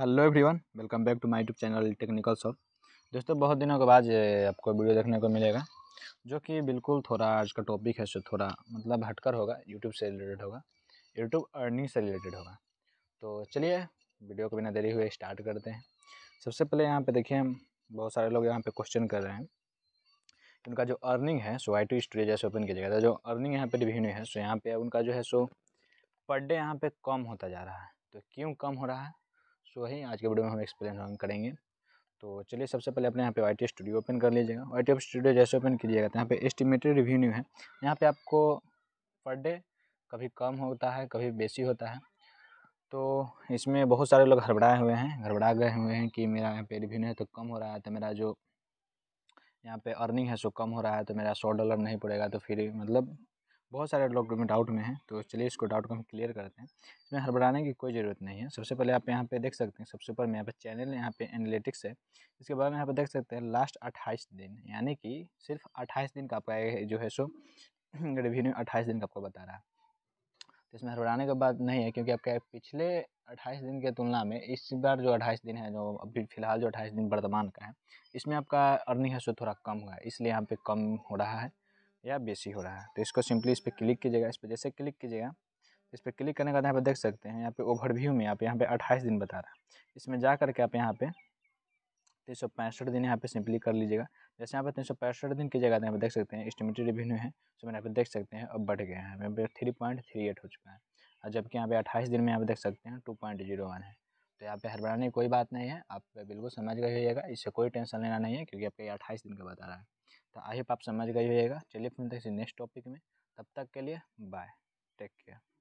hello everyone welcome back to my YouTube channel technical shop दोस्तों बहुत दिनों के बाद आपको वीडियो देखने को मिलेगा जो कि बिल्कुल थोड़ा आज का टॉपिक है सो थोड़ा मतलब हटकर होगा यूट्यूब से रिलेटेड होगा यूट्यूब अर्निंग से रिलेटेड होगा तो चलिए वीडियो को बिना देरी हुए स्टार्ट करते हैं सबसे पहले यहाँ पर देखिए बहुत सारे लोग यहाँ पर क्वेश्चन कर रहे हैं उनका जो अर्निंग है सो आई टू स्टोरी जैसे ओपन किया जाएगा जो अर्निंग यहाँ पर रिव्यू है सो यहाँ पर उनका जो है सो पर डे यहाँ पर कम होता जा रहा है तो क्यों कम हो रहा है सो है आज के वीडियो में हम एक्सप्लेन हम करेंगे तो चलिए सबसे पहले अपने यहाँ पे वाई स्टूडियो ओपन कर लीजिएगा वाई स्टूडियो जैसे ओपन कीजिएगा तो यहाँ पे एस्टिमेटेड रिवेन्यू है यहाँ पे आपको पर डे कभी कम होता है कभी बेसी होता है तो इसमें बहुत सारे लोग हड़बड़ाए हुए हैं हड़बड़ा गए हुए हैं कि मेरा यहाँ पे रिव्यू है तो कम हो रहा है तो मेरा जो यहाँ पे अर्निंग है सो कम हो रहा है तो मेरा सौ डॉलर नहीं पड़ेगा तो फिर मतलब बहुत सारे लोग में डाउट में हैं तो चलिए इसको डाउट को हम क्लियर करते हैं इसमें हड़बड़ाने की कोई ज़रूरत नहीं है सबसे पहले आप यहाँ पे देख सकते हैं सबसे ऊपर में यहाँ पे चैनल यहाँ पे एनालिटिक्स है इसके बाद में यहाँ पे देख सकते हैं लास्ट अट्ठाईस दिन यानी कि सिर्फ अट्ठाईस दिन का आपका जो है सो रेवेन्यू अट्ठाईस दिन का आपको बता रहा है तो इसमें हड़बड़ाने का बात नहीं है क्योंकि आपका पिछले अट्ठाईस दिन की तुलना में इस बार जो अट्ठाईस दिन है जो अभी फिलहाल जो अट्ठाईस दिन वर्तमान का है इसमें आपका अर्निंग है सो थोड़ा कम हुआ है इसलिए यहाँ पर कम हो रहा है या बेसी हो रहा है तो इसको सिंपली इस पर क्लिक कीजिएगा इस पर जैसे क्लिक कीजिएगा इस पर क्लिक करने के बाद यहाँ पर देख सकते हैं यहाँ पे ओवरव्यू में आप यहाँ पे अट्ठाईस दिन बता रहा है इसमें जा करके आप यहाँ पे तीन सौ पैंसठ दिन यहाँ पे सिंपली कर लीजिएगा जैसे यहाँ पे तीन सौ पैंसठ दिन की जगह यहाँ पर देख सकते हैं एस्टिमेटेड रिव्यू है तो मैंने यहाँ पे देख सकते हैं अब बढ़ गया है यहाँ पे थ्री पॉइंट थ्री एट हो चुका है और जबकि यहाँ पे अट्ठाईस दिन में यहाँ पे देख सकते हैं टू पॉइंट जीरो वन है तो यहाँ पे हड़बड़ाने की कोई बात नहीं है आप बिल्कुल समझ गए इससे कोई टेंशन लेना नहीं है क्योंकि आपके ये अट्ठाईस दिन का बता रहा है तो आई होप आप समझ गए होइएगा चलिए फिर हैं नेक्स्ट टॉपिक में तब तक के लिए बाय टेक केयर